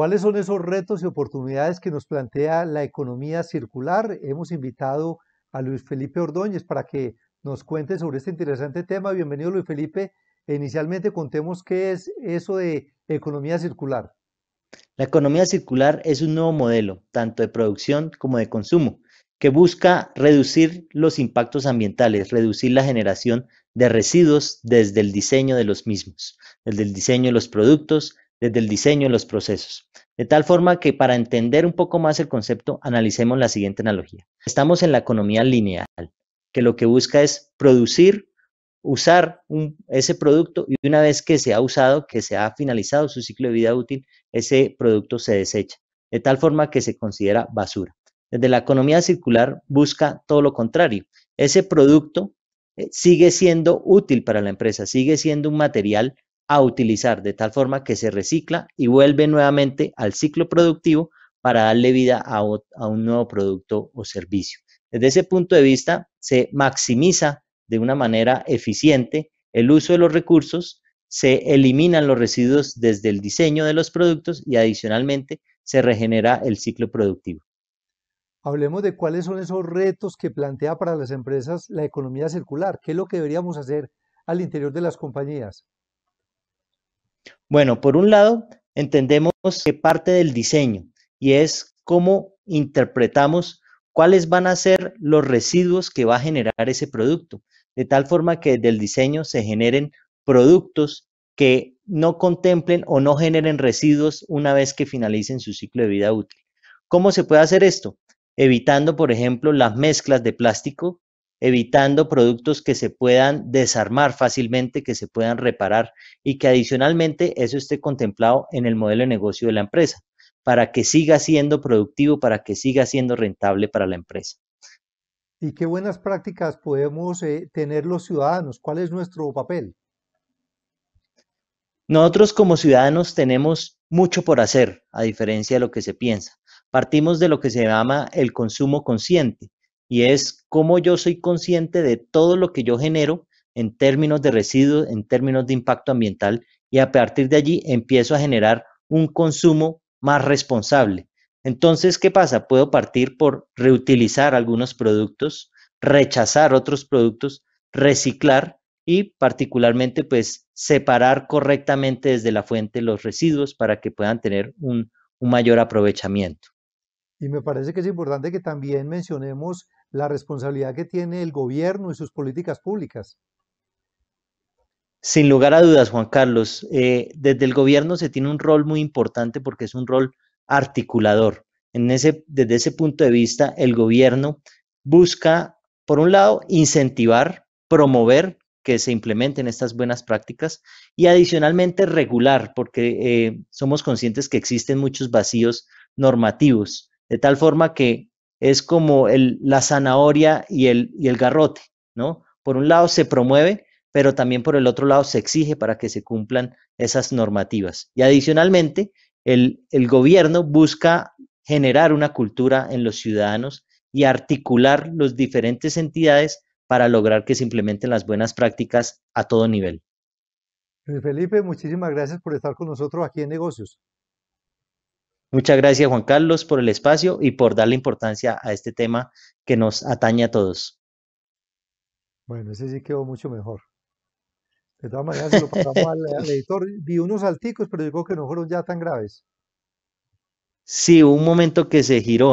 ¿Cuáles son esos retos y oportunidades que nos plantea la economía circular? Hemos invitado a Luis Felipe Ordóñez para que nos cuente sobre este interesante tema. Bienvenido, Luis Felipe. Inicialmente contemos qué es eso de economía circular. La economía circular es un nuevo modelo, tanto de producción como de consumo, que busca reducir los impactos ambientales, reducir la generación de residuos desde el diseño de los mismos, desde el diseño de los productos, desde el diseño de los procesos. De tal forma que para entender un poco más el concepto, analicemos la siguiente analogía. Estamos en la economía lineal, que lo que busca es producir, usar ese producto y una vez que se ha usado, que se ha finalizado su ciclo de vida útil, ese producto se desecha, de tal forma que se considera basura. Desde la economía circular busca todo lo contrario. Ese producto eh, sigue siendo útil para la empresa, sigue siendo un material a utilizar de tal forma que se recicla y vuelve nuevamente al ciclo productivo para darle vida a, un nuevo producto o servicio. Desde ese punto de vista, se maximiza de una manera eficiente el uso de los recursos, se eliminan los residuos desde el diseño de los productos y adicionalmente se regenera el ciclo productivo. Hablemos de cuáles son esos retos que plantea para las empresas la economía circular. ¿Qué es lo que deberíamos hacer al interior de las compañías? Bueno, por un lado, entendemos que parte del diseño y es cómo interpretamos cuáles van a ser los residuos que va a generar ese producto, de tal forma que del el diseño se generen productos que no contemplen o no generen residuos una vez que finalicen su ciclo de vida útil. ¿Cómo se puede hacer esto? Evitando, por ejemplo, las mezclas de plástico evitando productos que se puedan desarmar fácilmente, que se puedan reparar y que adicionalmente eso esté contemplado en el modelo de negocio de la empresa, para que siga siendo productivo, para que siga siendo rentable para la empresa. ¿Y qué buenas prácticas podemos eh, tener los ciudadanos? ¿Cuál es nuestro papel? Nosotros como ciudadanos tenemos mucho por hacer, a diferencia de lo que se piensa. Partimos de lo que se llama el consumo consciente y es como yo soy consciente de todo lo que yo genero en términos de residuos, en términos de impacto ambiental, y a partir de allí empiezo a generar un consumo más responsable. Entonces, ¿qué pasa? Puedo partir por reutilizar algunos productos, rechazar otros productos, reciclar y particularmente pues separar correctamente desde la fuente los residuos para que puedan tener un, un mayor aprovechamiento. Y me parece que es importante que también mencionemos la responsabilidad que tiene el gobierno y sus políticas públicas. Sin lugar a dudas, Juan Carlos, eh, desde el gobierno se tiene un rol muy importante porque es un rol articulador. En ese, desde ese punto de vista, el gobierno busca, por un lado, incentivar, promover que se implementen estas buenas prácticas y adicionalmente regular, porque eh, somos conscientes que existen muchos vacíos normativos, de tal forma que es como el, la zanahoria y el, y el garrote, ¿no? Por un lado se promueve, pero también por el otro lado se exige para que se cumplan esas normativas. Y adicionalmente, el, el gobierno busca generar una cultura en los ciudadanos y articular las diferentes entidades para lograr que se implementen las buenas prácticas a todo nivel. Felipe, muchísimas gracias por estar con nosotros aquí en Negocios. Muchas gracias, Juan Carlos, por el espacio y por darle importancia a este tema que nos atañe a todos. Bueno, ese sí quedó mucho mejor. De todas maneras, lo pasamos al, editor. Vi unos salticos, pero creo que no fueron ya tan graves. Sí, un momento que se giró.